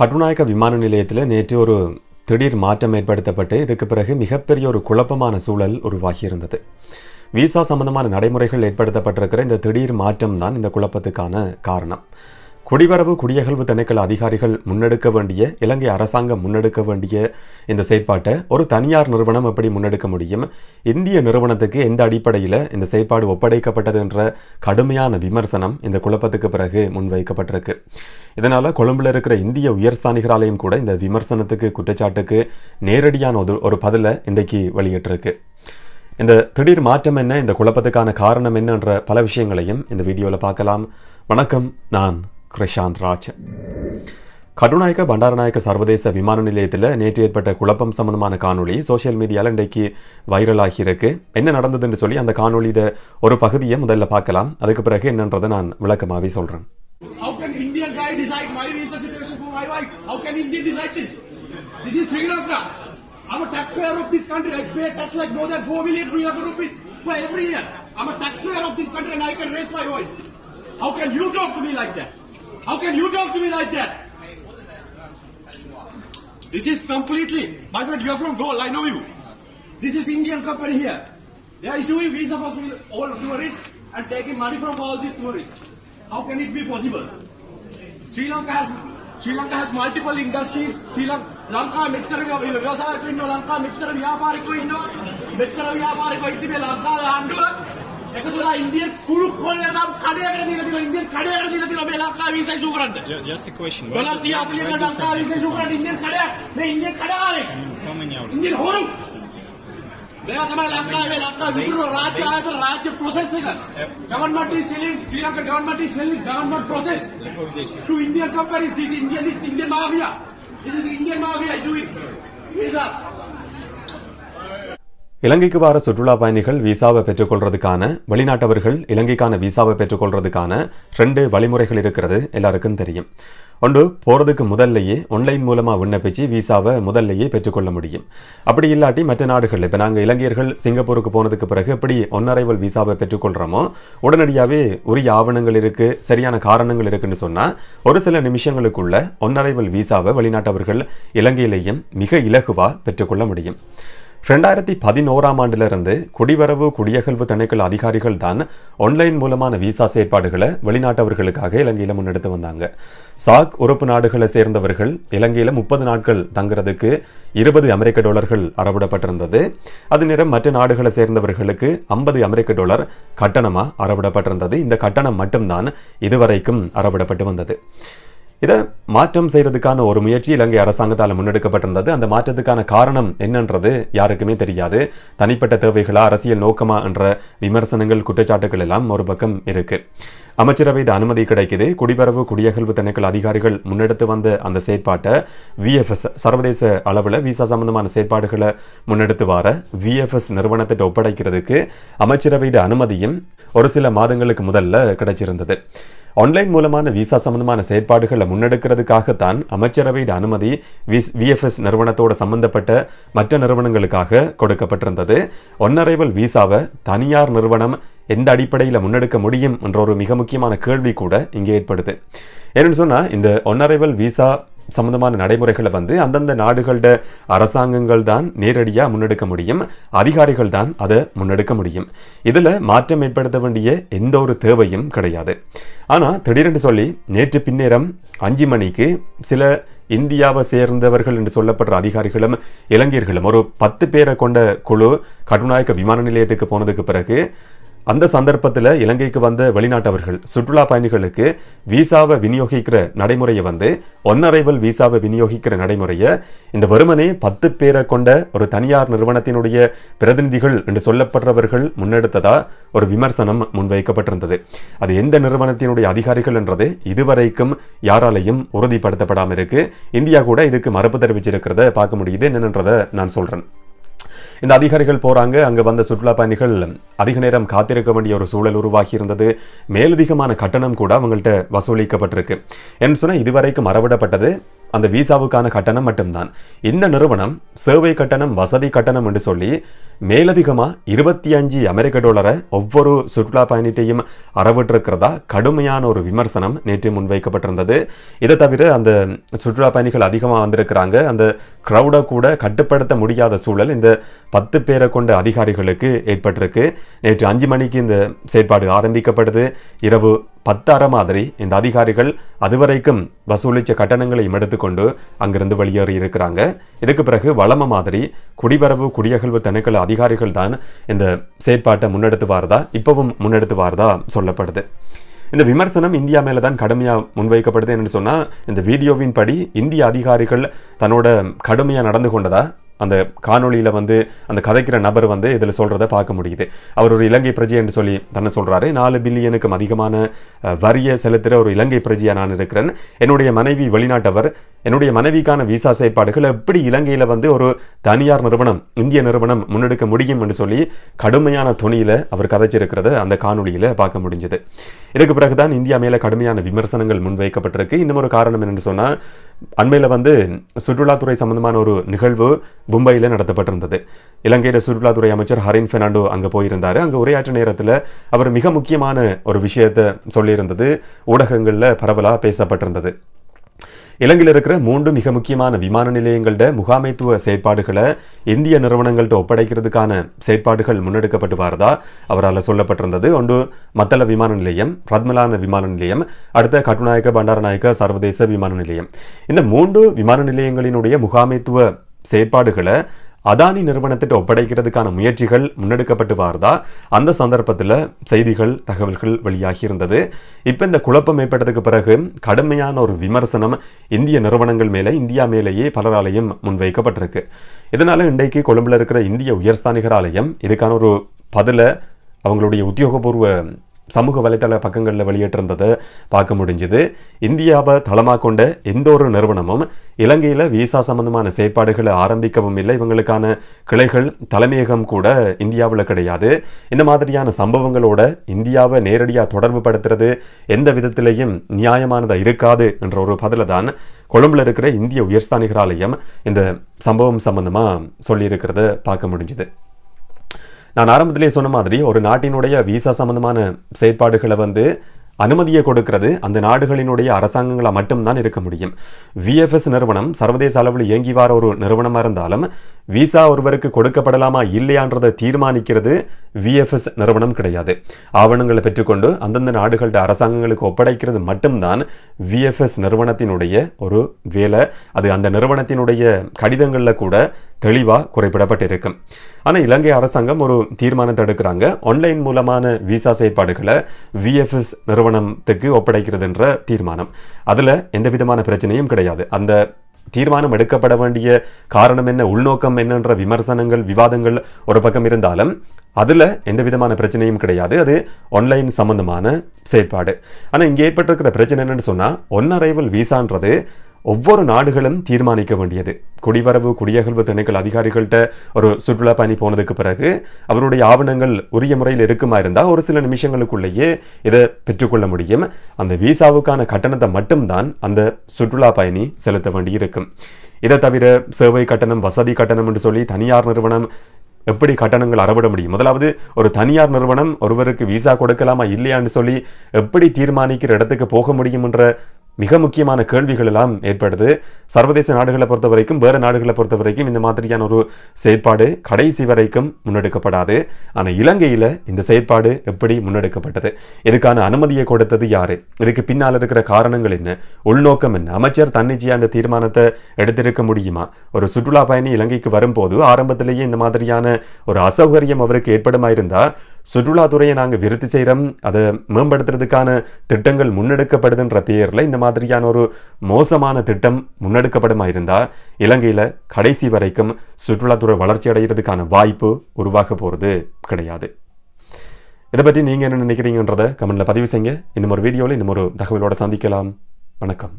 கட்டுநாயக்க விமான நிலையத்தில் நேற்று ஒரு திடீர் மாற்றம் ஏற்படுத்தப்பட்டு இதுக்கு பிறகு மிகப்பெரிய ஒரு குழப்பமான சூழல் உருவாகியிருந்தது விசா சம்பந்தமான நடைமுறைகள் ஏற்படுத்தப்பட்டிருக்கிற இந்த திடீர் மாற்றம் தான் இந்த குழப்பத்துக்கான காரணம் குடிவரவு குடியகழ்வு திணைக்கள அதிகாரிகள் முன்னெடுக்க வேண்டிய இலங்கை அரசாங்கம் முன்னெடுக்க வேண்டிய இந்த செயற்பாட்டை ஒரு தனியார் நிறுவனம் எப்படி முன்னெடுக்க முடியும் இந்திய நிறுவனத்துக்கு எந்த அடிப்படையில் இந்த செயற்பாடு ஒப்படைக்கப்பட்டது என்ற கடுமையான விமர்சனம் இந்த குழப்பத்துக்கு பிறகு முன்வைக்கப்பட்டிருக்கு இதனால் கொழும்பில் இருக்கிற இந்திய உயர்ஸ்தானிகராலையும் கூட இந்த விமர்சனத்துக்கு குற்றச்சாட்டுக்கு நேரடியான ஒரு பதிலை இன்றைக்கு வெளியிட்டிருக்கு இந்த திடீர் மாற்றம் என்ன இந்த குழப்பத்துக்கான காரணம் என்னன்ற பல விஷயங்களையும் இந்த வீடியோவில் பார்க்கலாம் வணக்கம் நான் கிருஷாந்த் ராஜ் கடுநாயக்க பண்டாரநாயக்க சர்வதேச விமான நிலையத்தில் நேற்று ஏற்பட்ட குழப்பம் சம்பந்தமான காணொலி சோஷியல் மீடியாவில் இன்றைக்கு வைரலாகி இருக்கு என்ன நடந்ததுன்னு சொல்லி அந்த காணொலியோட ஒரு பகுதியை முதல்ல பார்க்கலாம் அதுக்கு பிறகு என்னன்றதை நான் விளக்கமாகவே சொல்கிறேன் How can you talk to me like that? How can you talk to me like that? This is completely, my friend, you are from Gold, I know you. This is Indian company here. They are issuing visa for all tourists and taking money from all these tourists. How can it be possible? Sri Lanka has Sri Lanka has multiple industries. Sri Lanka Lanka මෙච්චර ව්‍යවසායකයෝ ඉන්නවා ලංකා මෙච්චර ව්‍යාපාරිකයෝ ඉන්නවා මෙච්චර ව්‍යාපාරිකයෝ ඉතින් මේ ලංකාවේ ආණ්ඩුව ఇదిలా ఇండియన్ కురుఖోర్ ఎడం కడే ఎర్నినది ఇండియన్ కడే ఎర్నినది రమే లక్కా వీసేయ సూ గ్రండ్ బలర్ ది ఆటిలి ఎడం తావిసేయ సూ గ్రండ్ ఇండియన్ ఖడే రే ఇండియన్ ఖడే ఆరే ఇండియన్ హోరం మే తమ లక్కా వే లక్కా పూర్ణ రాష్ట్ర ఆద రాష్ట్ర process is 700 selling Sri Lanka government selling government process to Indian companies this Indian is the mafia this is Indian mafia you it is just இலங்கைக்கு வர சுற்றுலா பயணிகள் விசாவை பெற்றுக்கொள்றதுக்கான வெளிநாட்டவர்கள் இலங்கைக்கான விசாவை பெற்றுக்கொள்றதுக்கான ரெண்டு வழிமுறைகள் இருக்கிறது எல்லாருக்கும் தெரியும் ஒன்று போகிறதுக்கு முதல்லையே ஆன்லைன் மூலமாக விண்ணப்பிச்சு விசாவை முதல்லையே பெற்றுக்கொள்ள முடியும் அப்படி இல்லாட்டி மற்ற நாடுகள் இப்போ நாங்கள் இலங்கையர்கள் சிங்கப்பூருக்கு போனதுக்கு பிறகு எப்படி ஒன்னரைவல் விசாவை பெற்றுக்கொள்கிறோமோ உடனடியாகவே உரிய ஆவணங்கள் இருக்குது சரியான காரணங்கள் இருக்குன்னு சொன்னால் ஒரு சில நிமிஷங்களுக்குள்ள ஒன்னரைவல் விசாவை வெளிநாட்டவர்கள் இலங்கையிலேயும் மிக இலகுவாக பெற்றுக்கொள்ள முடியும் ரெண்டாயிரத்தி பதினோராம் ஆண்டிலிருந்து குடிவரவு குடியகழ்வு திணைக்கள் அதிகாரிகள் தான் ஆன்லைன் மூலமான விசா செயற்பாடுகளை வெளிநாட்டவர்களுக்காக இலங்கையில் முன்னெடுத்து வந்தாங்க சாக் உறுப்பு நாடுகளை சேர்ந்தவர்கள் இலங்கையில் முப்பது நாட்கள் தங்குறதுக்கு இருபது அமெரிக்க டாலர்கள் அறவிடப்பட்டிருந்தது அது நேரம் மற்ற நாடுகளை சேர்ந்தவர்களுக்கு ஐம்பது அமெரிக்க டாலர் கட்டணமாக அறவிடப்பட்டிருந்தது இந்த கட்டணம் மட்டும்தான் இதுவரைக்கும் அறவிடப்பட்டு வந்தது இதை மாற்றம் செய்கிறதுக்கான ஒரு முயற்சி இலங்கை அரசாங்கத்தால் முன்னெடுக்கப்பட்டிருந்தது அந்த மாற்றத்துக்கான காரணம் என்னன்றது யாருக்குமே தெரியாது தனிப்பட்ட தேவைகளா அரசியல் நோக்கமா என்ற விமர்சனங்கள் குற்றச்சாட்டுகள் எல்லாம் ஒரு பக்கம் இருக்கு அமைச்சரவையில் அனுமதி கிடைக்குது குடிவரவு குடியகல்வு திணைக்கள் அதிகாரிகள் முன்னெடுத்து வந்த அந்த செயற்பாட்டை விஎஃப்எஸ் சர்வதேச அளவில் விசா சம்பந்தமான செயற்பாடுகளை முன்னெடுத்து வர விஎஃப்எஸ் நிறுவனத்திட்ட ஒப்படைக்கிறதுக்கு அமைச்சரவையிட அனுமதியும் ஒரு சில மாதங்களுக்கு முதல்ல கிடைச்சிருந்தது ஆன்லைன் மூலமான விசா சம்பந்தமான செயற்பாடுகளை முன்னெடுக்கிறதுக்காகத்தான் அமைச்சரவையின் அனுமதி விஎஃப்எஸ் நிறுவனத்தோட சம்பந்தப்பட்ட மற்ற நிறுவனங்களுக்காக கொடுக்கப்பட்டிருந்தது ஒன்னரைவல் விசாவை தனியார் நிறுவனம் எந்த அடிப்படையில் முன்னெடுக்க முடியும் என்ற ஒரு மிக முக்கியமான கேள்வி கூட இங்கே ஏற்படுது ஏன்னு சொன்னால் இந்த ஒன்னரைவல் விசா சம்பந்தமான நடைமுறைகளை வந்து அந்தந்த நாடுகளோட அரசாங்கங்கள் தான் நேரடியாக முன்னெடுக்க முடியும் அதிகாரிகள் தான் அதை முன்னெடுக்க முடியும் இதில் மாற்றம் ஏற்படுத்த வேண்டிய எந்த ஒரு தேவையும் கிடையாது ஆனால் திடீரென்று சொல்லி நேற்று பின்னேரம் அஞ்சு மணிக்கு சில இந்தியாவை சேர்ந்தவர்கள் என்று சொல்லப்படுற அதிகாரிகளும் இளைஞர்களும் ஒரு பத்து பேரை கொண்ட குழு கடுநாயக்க விமான நிலையத்துக்கு போனதுக்கு பிறகு அந்த சந்தர்ப்பத்தில் இலங்கைக்கு வந்த வெளிநாட்டவர்கள் சுற்றுலா பயணிகளுக்கு விசாவை விநியோகிக்கிற நடைமுறையை வந்து ஒன்னரைவல் விசாவை விநியோகிக்கிற நடைமுறையை இந்த வெறுமனே பத்து பேரை கொண்ட ஒரு தனியார் நிறுவனத்தினுடைய பிரதிநிதிகள் என்று சொல்லப்படுறவர்கள் முன்னெடுத்ததா ஒரு விமர்சனம் முன்வைக்கப்பட்டிருந்தது அது எந்த நிறுவனத்தினுடைய அதிகாரிகள் என்றது இதுவரைக்கும் யாராலையும் உறுதிப்படுத்தப்படாமல் இருக்கு இந்தியா கூட இதுக்கு மறுப்பு தெரிவிச்சிருக்கிறத பார்க்க முடியுது என்னன்றதை நான் சொல்கிறேன் இந்த அதிகாரிகள் போகிறாங்க அங்கே வந்த சுற்றுலா பயணிகள் அதிக நேரம் காத்திருக்க வேண்டிய ஒரு சூழல் உருவாகி இருந்தது மேலதிகமான கட்டணம் கூட அவங்கள்ட்ட வசூலிக்கப்பட்டிருக்கு என்று சொன்னால் இதுவரைக்கும் மறவிடப்பட்டது அந்த விசாவுக்கான கட்டணம் மட்டும்தான் இந்த நிறுவனம் சேவை கட்டணம் வசதி கட்டணம் என்று சொல்லி மேலதிகமாக இருபத்தி அஞ்சு அமெரிக்க டாலரை ஒவ்வொரு சுற்றுலா பயணிட்டையும் அறவிட்டிருக்கிறதா கடுமையான ஒரு விமர்சனம் நேற்று முன்வைக்கப்பட்டிருந்தது இதை தவிர அந்த சுற்றுலா பயணிகள் அதிகமாக வந்திருக்கிறாங்க அந்த க்ரௌடை கூட கட்டுப்படுத்த முடியாத சூழல் இந்த பத்து பேரை கொண்ட அதிகாரிகளுக்கு ஏற்பட்டிருக்கு நேற்று அஞ்சு மணிக்கு இந்த செயற்பாடு ஆரம்பிக்கப்படுது இரவு பத்தர மாதிரி இந்த அதிகாரிகள் அதுவரைக்கும் வசூலித்த கட்டணங்களையும் எடுத்துக்கொண்டு அங்கிருந்து வெளியேறி இருக்கிறாங்க இதுக்கு பிறகு வளம மாதிரி குடிவரவு குடியகழ்வு திணைக்கள அதிகாரிகள் தான் இந்த செயற்பாட்டை முன்னெடுத்து வாரதா இப்பவும் முன்னெடுத்து வாரதா சொல்லப்படுது இந்த விமர்சனம் இந்தியா மேலே தான் கடுமையாக முன்வைக்கப்படுது என்னென்னு சொன்னால் இந்த வீடியோவின் படி இந்திய அதிகாரிகள் தன்னோட கடுமையாக நடந்து கொண்டதா அந்த காணொலியில் வந்து அந்த கதைக்கிற நபர் வந்து இதில் சொல்கிறத பார்க்க முடியுது அவர் ஒரு இலங்கை பிரஜை என்று சொல்லி தன்னை சொல்கிறாரு நாலு பில்லியனுக்கும் அதிகமான வரியை செலுத்துகிற ஒரு இலங்கை பிரஜையாக நான் இருக்கிறேன் என்னுடைய மனைவி வெளிநாட்டவர் என்னுடைய மனைவிக்கான விசா செயற்பாடுகள் எப்படி இலங்கையில் வந்து ஒரு தனியார் நிறுவனம் இந்திய நிறுவனம் முன்னெடுக்க முடியும் என்று சொல்லி கடுமையான துணியில் அவர் கதைச்சிருக்கிறத அந்த காணொலியில் பார்க்க முடிஞ்சது இதுக்கு பிறகு தான் இந்தியா மேலே கடுமையான விமர்சனங்கள் முன்வைக்கப்பட்டிருக்கு இன்னும் ஒரு காரணம் என்னென்னு சொன்னால் அண்மையில் வந்து சுற்றுலாத்துறை சம்பந்தமான ஒரு நிகழ்வு மும்பையில் நடத்தப்பட்டிருந்தது இலங்கையில சுற்றுலாத்துறை அமைச்சர் ஹரின் பெர்னாண்டோ அங்கே போயிருந்தார் அங்கே உரையாற்ற நேரத்தில் அவர் மிக முக்கியமான ஒரு விஷயத்தை சொல்லியிருந்தது ஊடகங்களில் பரவலாக பேசப்பட்டிருந்தது இலங்கையில் இருக்கிற மூன்று மிக முக்கியமான விமான நிலையங்கள்ட முகாமைத்துவ செயற்பாடுகளை இந்திய நிறுவனங்கள்ட்ட ஒப்படைக்கிறதுக்கான செயற்பாடுகள் முன்னெடுக்கப்பட்டு வாரதா அவரால் சொல்லப்பட்டிருந்தது ஒன்று மத்தள விமான நிலையம் ரத்மலான விமான நிலையம் அடுத்த கட்டுநாயக்க பண்டாரநாயக்க சர்வதேச விமான நிலையம் இந்த மூன்று விமான நிலையங்களினுடைய முகாமைத்துவ செயற்பாடுகளை அதானி நிறுவனத்திட்ட ஒப்படைக்கிறதுக்கான முயற்சிகள் முன்னெடுக்கப்பட்டு வாரதா அந்த சந்தர்ப்பத்தில் செய்திகள் தகவல்கள் வெளியாகி இருந்தது இப்போ இந்த குழப்பம் ஏற்பட்டதுக்கு பிறகு கடுமையான ஒரு விமர்சனம் இந்திய நிறுவனங்கள் மேலே இந்தியா மேலேயே பலராலையும் முன்வைக்கப்பட்டிருக்கு இதனால் இன்றைக்கு கொழும்பில் இருக்கிற இந்திய உயர்ஸ்தானிகராலயம் இதுக்கான ஒரு பதில அவங்களுடைய உத்தியோகபூர்வ சமூக வலைதள பக்கங்களில் வெளியிட்டிருந்ததை பார்க்க முடிஞ்சுது இந்தியாவை தளமாக கொண்ட எந்த ஒரு நிறுவனமும் இலங்கையில் விசா சம்பந்தமான செயற்பாடுகளை ஆரம்பிக்கவும் இல்லை இவங்களுக்கான கிளைகள் தலைமையகம் கூட இந்தியாவில் கிடையாது இந்த மாதிரியான சம்பவங்களோட இந்தியாவை நேரடியாக தொடர்பு படுத்துறது எந்த விதத்திலையும் நியாயமானதாக இருக்காது என்ற ஒரு பதில தான் கொழும்பில் இருக்கிற இந்திய உயர்ஸ்தானிகராலயம் இந்த சம்பவம் சம்பந்தமாக சொல்லியிருக்கிறத பார்க்க முடிஞ்சுது நான் ஆரம்பத்திலே சொன்ன மாதிரி ஒரு நாட்டினுடைய விசா சம்பந்தமான செயற்பாடுகளை வந்து அனுமதியை கொடுக்கிறது அந்த நாடுகளினுடைய அரசாங்கங்களாக மட்டும்தான் இருக்க முடியும் விஎஃப்எஸ் நிறுவனம் சர்வதேச அளவில் இயங்கி வர ஒரு நிறுவனமாக இருந்தாலும் விசா ஒருவருக்கு கொடுக்கப்படலாமா இல்லையான்றதை தீர்மானிக்கிறது விஎஃப்எஸ் நிறுவனம் கிடையாது ஆவணங்களை பெற்றுக்கொண்டு அந்தந்த நாடுகளோட அரசாங்கங்களுக்கு ஒப்படைக்கிறது மட்டும்தான் விஎஃப்எஸ் நிறுவனத்தினுடைய ஒரு வேலை அது அந்த நிறுவனத்தினுடைய கடிதங்களில் கூட தெளிவாக குறிப்பிடப்பட்டிருக்கும் ஆனால் இலங்கை அரசாங்கம் ஒரு தீர்மானத்தை எடுக்கிறாங்க ஆன்லைன் மூலமான விசா செயற்பாடுகளை விஎஃப்எஸ் நிறுவனத்துக்கு ஒப்படைக்கிறதுன்ற தீர்மானம் அதில் எந்த விதமான பிரச்சனையும் கிடையாது அந்த தீர்மானம் எடுக்கப்பட வேண்டிய காரணம் என்ன உள்நோக்கம் என்னன்ற விமர்சனங்கள் விவாதங்கள் ஒரு பக்கம் இருந்தாலும் அதில் எந்த விதமான பிரச்சனையும் கிடையாது அது ஆன்லைன் சம்மந்தமான செயற்பாடு ஆனால் இங்கே ஏற்பட்டிருக்கிற பிரச்சனை என்னென்னு சொன்னால் ஒன் அரைவல் வீசான்றது ஒவ்வொரு நாடுகளும் தீர்மானிக்க வேண்டியது குடிவரவு குடியகழ்வு திணைக்கள் அதிகாரிகள்கிட்ட ஒரு சுற்றுலா பயணி போனதுக்கு பிறகு அவருடைய ஆவணங்கள் உரிய முறையில் இருக்குமா இருந்தால் ஒரு சில நிமிஷங்களுக்குள்ளேயே இதை பெற்றுக்கொள்ள முடியும் அந்த விசாவுக்கான கட்டணத்தை மட்டும்தான் அந்த சுற்றுலா பயணி செலுத்த வேண்டியிருக்கும் இதை தவிர சேவை கட்டணம் வசதி கட்டணம் என்று சொல்லி தனியார் நிறுவனம் எப்படி கட்டணங்கள் அறவிட முடியும் முதலாவது ஒரு தனியார் நிறுவனம் ஒருவருக்கு விசா கொடுக்கலாமா இல்லையான்னு சொல்லி எப்படி தீர்மானிக்கிற இடத்துக்கு போக முடியும்ன்ற மிக முக்கியமான கேள்விகள் எல்லாம் ஏற்படுது சர்வதேச நாடுகளை பொறுத்த வரைக்கும் வேறு நாடுகளை பொறுத்த வரைக்கும் இந்த மாதிரியான ஒரு செயற்பாடு கடைசி வரைக்கும் முன்னெடுக்கப்படாது ஆனால் இலங்கையில் இந்த செயற்பாடு எப்படி முன்னெடுக்கப்பட்டது இதுக்கான அனுமதியை கொடுத்தது யார் இதுக்கு பின்னால் இருக்கிற காரணங்கள் என்ன உள்நோக்கம் என்ன அமைச்சர் தன்னிச்சையாக அந்த தீர்மானத்தை எடுத்திருக்க முடியுமா ஒரு சுற்றுலா பயணி இலங்கைக்கு வரும்போது ஆரம்பத்திலேயே இந்த மாதிரியான ஒரு அசௌகரியம் அவருக்கு ஏற்படுமா இருந்தால் சுற்றுலாத்துறையை நாங்கள் விருத்தி செய்கிறோம் அதை மேம்படுத்துறதுக்கான திட்டங்கள் முன்னெடுக்கப்படுதுன்ற பெயரில் இந்த மாதிரியான ஒரு மோசமான திட்டம் முன்னெடுக்கப்படுமா இருந்தால் இலங்கையில் கடைசி வரைக்கும் சுற்றுலாத்துறை வளர்ச்சி அடைகிறதுக்கான வாய்ப்பு உருவாக போகிறது கிடையாது இதை பற்றி நீங்கள் என்ன நினைக்கிறீங்கன்றதை கமெண்டில் பதிவு செய்யுங்க இன்னும் ஒரு வீடியோவில் இன்னும் ஒரு தகவலோடு சந்திக்கலாம் வணக்கம்